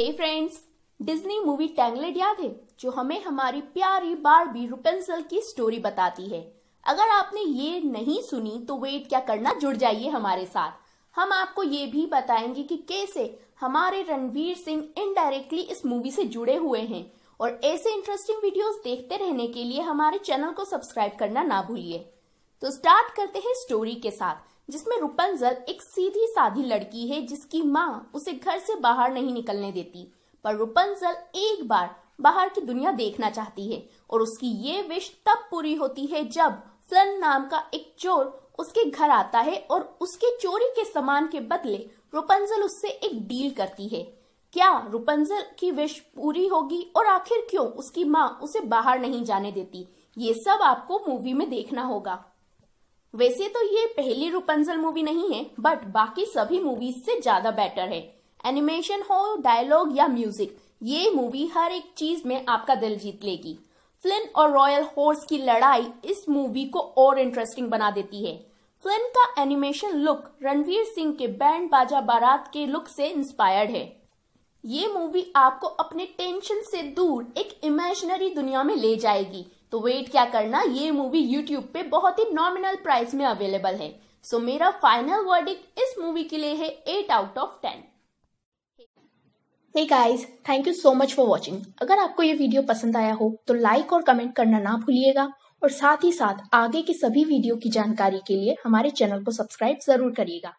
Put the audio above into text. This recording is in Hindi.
हे फ्रेंड्स डिज्नी मूवी टैंगलेट याद है जो हमें हमारी प्यारी बारबी रुपेंसल की स्टोरी बताती है अगर आपने ये नहीं सुनी तो वेट क्या करना जुड़ जाइए हमारे साथ हम आपको ये भी बताएंगे कि कैसे हमारे रणवीर सिंह इनडायरेक्टली इस मूवी से जुड़े हुए हैं और ऐसे इंटरेस्टिंग वीडियोस देखते रहने के लिए हमारे चैनल को सब्सक्राइब करना ना भूलिए तो स्टार्ट करते हैं स्टोरी के साथ जिसमें रुपंजल एक सीधी साधी लड़की है जिसकी माँ उसे घर से बाहर नहीं निकलने देती पर रुपंजल एक बार बाहर की दुनिया देखना चाहती है और उसकी ये विश तब पूरी होती है जब फ्लन नाम का एक चोर उसके घर आता है और उसके चोरी के सामान के बदले रुपंजल उससे एक डील करती है क्या रुपंजल की विश पूरी होगी और आखिर क्यों उसकी माँ उसे बाहर नहीं जाने देती ये सब आपको मूवी में देखना होगा वैसे तो ये पहली रूपंजल मूवी नहीं है बट बाकी सभी मूवीज से ज्यादा बेटर है एनिमेशन हो डायलॉग या म्यूजिक ये मूवी हर एक चीज में आपका दिल जीत लेगी फ्लिन और रॉयल हॉर्स की लड़ाई इस मूवी को और इंटरेस्टिंग बना देती है फिल्म का एनिमेशन लुक रणवीर सिंह के बैंड बाजा बारात के लुक से इंस्पायर्ड है ये मूवी आपको अपने टेंशन से दूर एक इमेजिनरी दुनिया में ले जाएगी तो वेट क्या करना ये मूवी यूट्यूब पे बहुत ही नॉमिनल प्राइस में अवेलेबल है सो so, मेरा फाइनल वर्डिक इस मूवी के लिए है eight out of ten hey guys thank you so much for watching अगर आपको ये वीडियो पसंद आया हो तो लाइक और कमेंट करना ना भूलिएगा और साथ ही साथ आगे की सभी वीडियो की जानकारी के लिए हमारे चैनल को सब्सक्राइब जरूर करिएगा